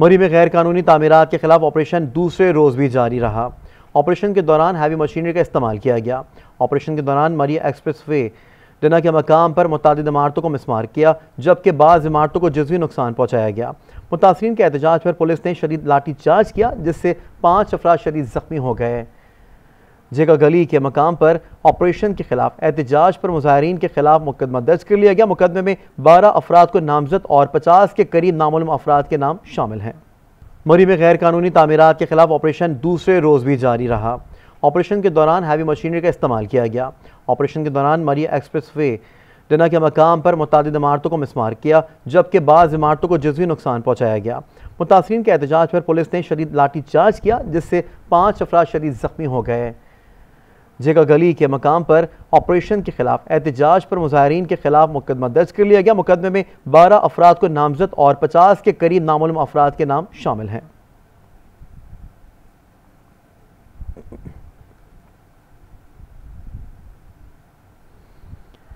मरी में गैर कानूनी तमीरत के खिलाफ ऑपरेशन दूसरे रोज़ भी जारी रहा ऑपरेशन के दौरान हैवी मशीनरी का इस्तेमाल किया गया ऑपरेशन के दौरान मरी एक्सप्रेस वे दिना के मकाम पर मुतद इमारतों को मिसमार किया जबकि बाज़ इमारतों को जजवी नुकसान पहुँचाया गया मुतासरी के एहतजाज पर पुलिस ने शदीद लाठी चार्ज किया जिससे पाँच अफराज शदीद ज़ख्मी हो गए जगह गली के मकाम पर ऑपरेशन के खिलाफ एहतजाज पर मुजाहरीन के खिलाफ मुकदमा दर्ज कर लिया गया मुकदमे में बारह अफराद को नामजद और पचास के करीब नामुलम अफराद के नाम शामिल हैं मरी में गैर कानूनी तमीरत के खिलाफ ऑपरेशन दूसरे रोज़ भी जारी रहा ऑपरेशन के दौरान हैवी मशीनरी का इस्तेमाल किया गया ऑपरेशन के दौरान मरी एक्सप्रेस वे डना के मकाम पर मुतद इमारतों को मिसमार किया जबकि बाज़ इमारतों को जजवी नुकसान पहुँचाया गया मुतासरी के एहतजाज पर पुलिस ने शदीद लाठी चार्ज किया जिससे पाँच अफराद शदीद ज़ख्मी हो गए जगह गली के मकाम पर ऑपरेशन के खिलाफ एहतजाज पर मुजाहरीन के खिलाफ मुकदमा दर्ज कर लिया गया मुकदमे में बारह अफराद को नामजद और पचास के करीब नामुलम अफराद के नाम शामिल हैं